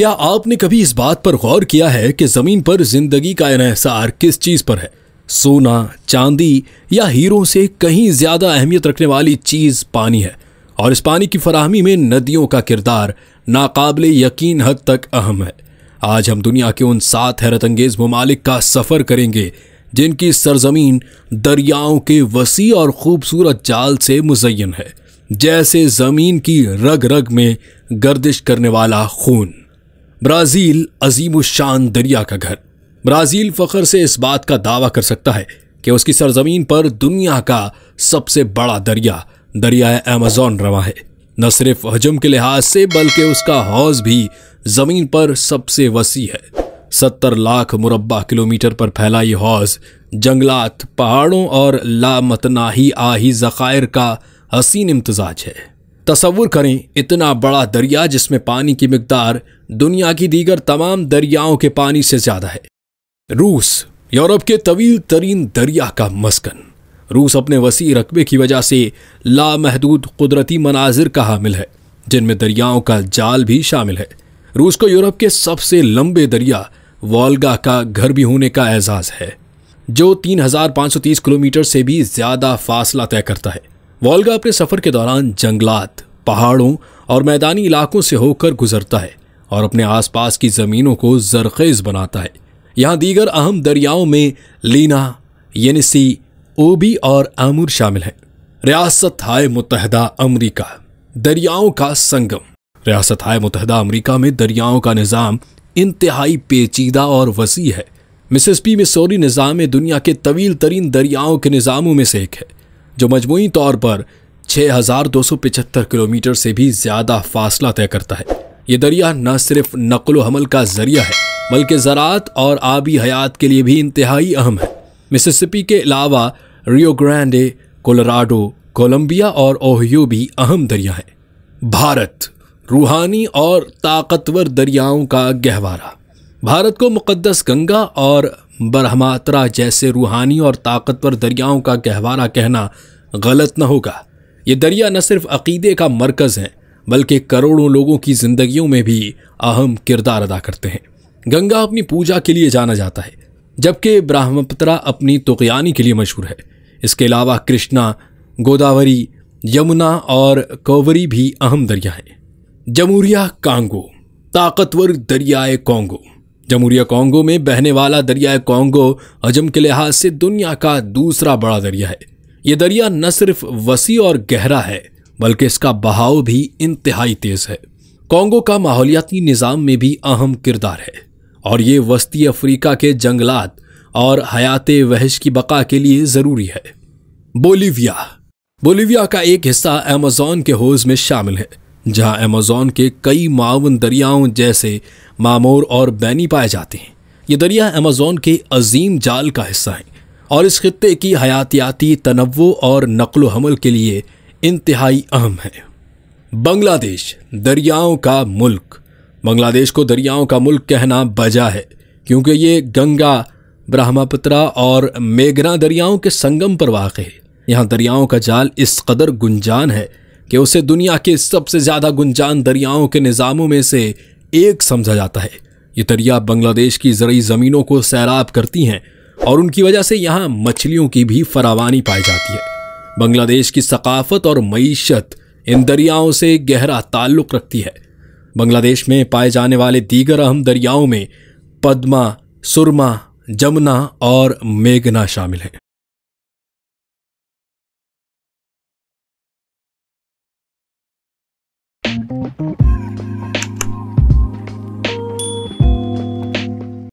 क्या आपने कभी इस बात पर गौर किया है कि ज़मीन पर जिंदगी का इसार किस चीज़ पर है सोना चांदी या हीरों से कहीं ज़्यादा अहमियत रखने वाली चीज़ पानी है और इस पानी की फराहमी में नदियों का किरदार नाकाबले यकीन हद तक अहम है आज हम दुनिया के उन सात हैरत अंगेज ममालिक का सफ़र करेंगे जिनकी सरजमीन दरियाओं के वसी और खूबसूरत जाल से मुजयन है जैसे ज़मीन की रग रग में गर्दिश करने वाला खून ब्राज़ील अजीम शान दरिया का घर ब्राज़ील फखर से इस बात का दावा कर सकता है कि उसकी सरजमीन पर दुनिया का सबसे बड़ा दरिया दरिया अमेज़ोन रवा है न सिर्फ हजम के लिहाज से बल्कि उसका हौज भी ज़मीन पर सबसे वसी है सत्तर लाख मुरबा किलोमीटर पर फैला ये हौज जंगलात पहाड़ों और लामतनाही आही ज़ख़ायर का हसीन इम्तजाज है तस्वुर करें इतना बड़ा दरिया जिसमें पानी की मकदार दुनिया की दीगर तमाम दरियाओं के पानी से ज़्यादा है रूस यूरोप के तवील तरीन दरिया का मस्कन रूस अपने वसी रकबे की वजह से लामहदूद कुदरती मनाजिर का हामिल है जिनमें दरियाओं का जाल भी शामिल है रूस को यूरोप के सबसे लंबे दरिया वॉल्गा का घर भी होने का एजाज़ है जो 3530 किलोमीटर से भी ज़्यादा फासला तय करता है वॉल्गा अपने सफ़र के दौरान जंगलात पहाड़ों और मैदानी इलाकों से होकर गुजरता है और अपने आसपास की ज़मीनों को जरखेज़ बनाता है यहाँ दीगर अहम दरियाओं में लीना यनिसी ओबी और आमूर शामिल हैं रियासत हाय मुतहदा अमरीका दरियाओं का संगम रियासत हाय मुतहदा अमरीका में दरियाओं का निज़ाम इंतहाई पेचीदा और वसी है मिसिस में सोरी निज़ाम दुनिया के तवील तरीन दरियाओं के निज़ामों में से एक है जो मजमू तौर पर 6,275 किलोमीटर से भी ज़्यादा फासला तय करता है ये दरिया न सिर्फ नकल हमल का जरिया है बल्कि ज़रात और आबी हयात के लिए भी इंतहाई अहम है मिसिसिपी के अलावा रियो ग्रैंडे कोलोराडो कोलंबिया और ओहियो भी अहम दरिया है भारत रूहानी और ताकतवर दरियाओं का गहवारा भारत को मुक़दस गंगा और बरहमात्रा जैसे रूहानी और ताकतवर दरियाओं का गहवारा कहना गलत ना होगा ये दरिया न सिर्फ अकीदे का मरकज़ है बल्कि करोड़ों लोगों की ज़िंदगियों में भी अहम किरदार अदा करते हैं गंगा अपनी पूजा के लिए जाना जाता है जबकि ब्रह्मपुत्रा अपनी तुकयानी के लिए मशहूर है इसके अलावा कृष्णा गोदावरी यमुना और कोवरी भी अहम दरिया हैं जमूरिया कांगो ताकतवर दरियाए कांगो जमूरिया कांगो में बहने वाला दरियाए कांगो हजम के लिहाज से दुनिया का दूसरा बड़ा दरिया है ये दरिया न सिर्फ वसी और गहरा है बल्कि इसका बहाव भी इंतहाई तेज़ है कॉन्गो का माहौलियाती निज़ाम में भी अहम किरदार है और ये वस्ती अफ्रीका के जंगलात और हयात वहश की बका के लिए ज़रूरी है बोलीविया बोलीविया का एक हिस्सा अमेजोन के होज में शामिल है जहां अमेजोन के कई मावन दरियाओं जैसे मामोर और बैनी पाए जाते हैं ये दरिया अमेजोन के अजीम जाल का हिस्सा है और इस खत्े की हयातियाती तनव और नकल हमल के लिए इंतहाई अहम है बांग्लादेश दरियाओं का मुल्क बांग्लादेश को दरियाओं का मुल्क कहना बजा है क्योंकि ये गंगा ब्रह्मपुत्रा और मेघना दरियाओं के संगम पर वाक़ है यहाँ दरियाओं का जाल इस कदर गुंजान है कि उसे दुनिया के सबसे ज़्यादा गुंजान दरियाओं के निज़ामों में से एक समझा जाता है ये दरिया बांग्लादेश की ज़रूरी ज़मीनों को सैराब करती हैं और उनकी वजह से यहाँ मछलियों की भी फरावानी पाई जाती है बांग्लादेश की सकाफत और मीशत इन दरियाओं से गहरा ताल्लुक़ रखती है बांग्लादेश में पाए जाने वाले दीगर अहम दरियाओं में पद्मा सुरमा जमुना और मेघना शामिल हैं Thank you.